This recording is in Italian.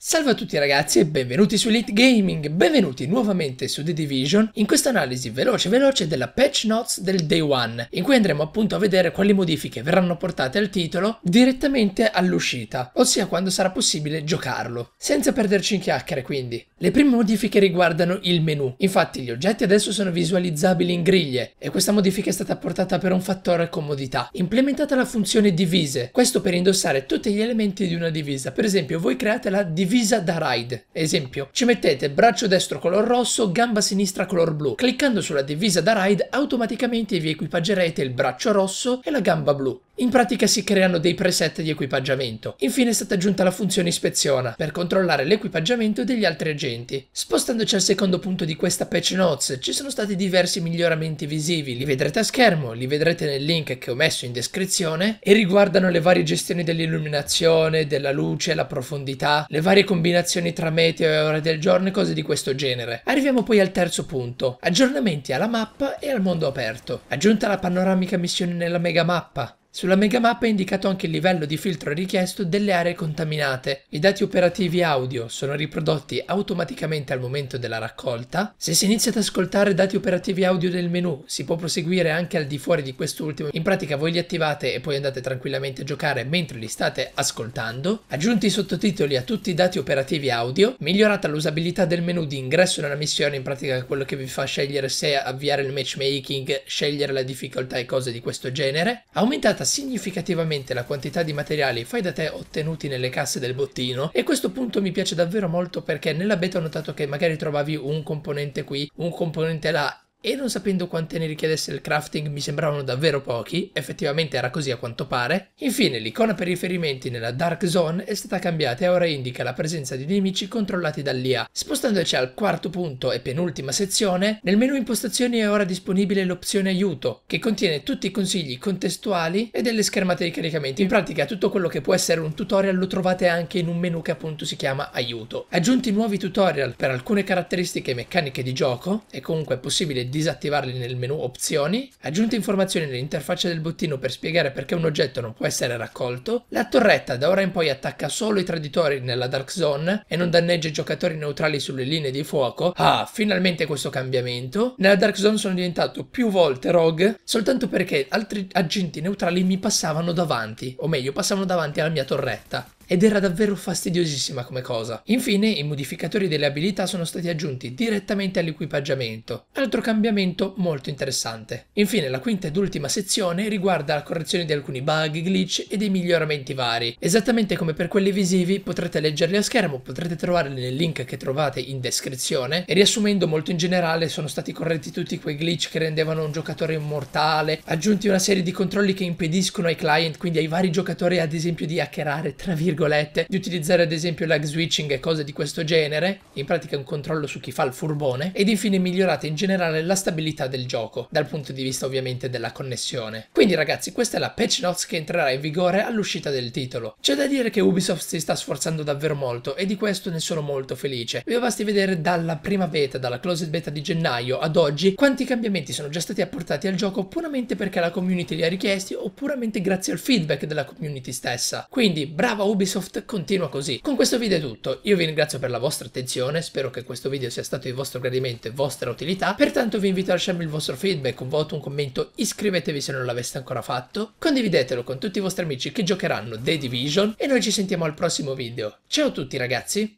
Salve a tutti ragazzi e benvenuti su Elite Gaming, benvenuti nuovamente su The Division in questa analisi veloce veloce della patch notes del day one in cui andremo appunto a vedere quali modifiche verranno portate al titolo direttamente all'uscita, ossia quando sarà possibile giocarlo, senza perderci in chiacchiere quindi. Le prime modifiche riguardano il menu, infatti gli oggetti adesso sono visualizzabili in griglie e questa modifica è stata portata per un fattore comodità. Implementata la funzione divise, questo per indossare tutti gli elementi di una divisa, per esempio voi create la divisa divisa da ride. Esempio, ci mettete braccio destro color rosso, gamba sinistra color blu. Cliccando sulla divisa da ride automaticamente vi equipaggerete il braccio rosso e la gamba blu. In pratica si creano dei preset di equipaggiamento. Infine è stata aggiunta la funzione ispeziona per controllare l'equipaggiamento degli altri agenti. Spostandoci al secondo punto di questa patch notes, ci sono stati diversi miglioramenti visivi, li vedrete a schermo, li vedrete nel link che ho messo in descrizione e riguardano le varie gestioni dell'illuminazione, della luce, la profondità, le varie varie combinazioni tra meteo e ore del giorno e cose di questo genere. Arriviamo poi al terzo punto, aggiornamenti alla mappa e al mondo aperto. Aggiunta la panoramica missione nella mega mappa, sulla megamappa è indicato anche il livello di filtro richiesto delle aree contaminate. I dati operativi audio sono riprodotti automaticamente al momento della raccolta. Se si inizia ad ascoltare dati operativi audio del menu, si può proseguire anche al di fuori di quest'ultimo. In pratica voi li attivate e poi andate tranquillamente a giocare mentre li state ascoltando. Aggiunti i sottotitoli a tutti i dati operativi audio, migliorata l'usabilità del menu di ingresso nella missione, in pratica quello che vi fa scegliere se avviare il matchmaking, scegliere la difficoltà e cose di questo genere. Aumentata significativamente la quantità di materiali fai da te ottenuti nelle casse del bottino e questo punto mi piace davvero molto perché nella beta ho notato che magari trovavi un componente qui, un componente là e non sapendo quante ne richiedesse il crafting mi sembravano davvero pochi, effettivamente era così a quanto pare. Infine l'icona per i riferimenti nella Dark Zone è stata cambiata e ora indica la presenza di nemici controllati dall'IA. Spostandoci al quarto punto e penultima sezione, nel menu impostazioni è ora disponibile l'opzione aiuto, che contiene tutti i consigli contestuali e delle schermate di caricamento. In pratica tutto quello che può essere un tutorial lo trovate anche in un menu che appunto si chiama aiuto. Aggiunti nuovi tutorial per alcune caratteristiche e meccaniche di gioco, è comunque possibile disattivarli nel menu opzioni, aggiunte informazioni nell'interfaccia del bottino per spiegare perché un oggetto non può essere raccolto, la torretta da ora in poi attacca solo i traditori nella Dark Zone e non danneggia i giocatori neutrali sulle linee di fuoco, ah, finalmente questo cambiamento, nella Dark Zone sono diventato più volte rogue soltanto perché altri agenti neutrali mi passavano davanti, o meglio passavano davanti alla mia torretta ed era davvero fastidiosissima come cosa. Infine i modificatori delle abilità sono stati aggiunti direttamente all'equipaggiamento, altro cambiamento molto interessante. Infine la quinta ed ultima sezione riguarda la correzione di alcuni bug, glitch e dei miglioramenti vari. Esattamente come per quelli visivi potrete leggerli a schermo, potrete trovarli nel link che trovate in descrizione e riassumendo molto in generale sono stati corretti tutti quei glitch che rendevano un giocatore immortale, aggiunti una serie di controlli che impediscono ai client, quindi ai vari giocatori ad esempio di hackerare tra virgolette virgolette, di utilizzare ad esempio lag switching e cose di questo genere, in pratica un controllo su chi fa il furbone, ed infine migliorate in generale la stabilità del gioco, dal punto di vista ovviamente della connessione. Quindi ragazzi, questa è la patch notes che entrerà in vigore all'uscita del titolo. C'è da dire che Ubisoft si sta sforzando davvero molto e di questo ne sono molto felice. Vi basti vedere dalla prima beta, dalla closed beta di gennaio ad oggi, quanti cambiamenti sono già stati apportati al gioco puramente perché la community li ha richiesti o puramente grazie al feedback della community stessa. Quindi brava Ubisoft Ubisoft continua così. Con questo video è tutto, io vi ringrazio per la vostra attenzione, spero che questo video sia stato di vostro gradimento e vostra utilità, pertanto vi invito a lasciarmi il vostro feedback, un voto, un commento, iscrivetevi se non l'aveste ancora fatto, condividetelo con tutti i vostri amici che giocheranno The Division e noi ci sentiamo al prossimo video. Ciao a tutti ragazzi!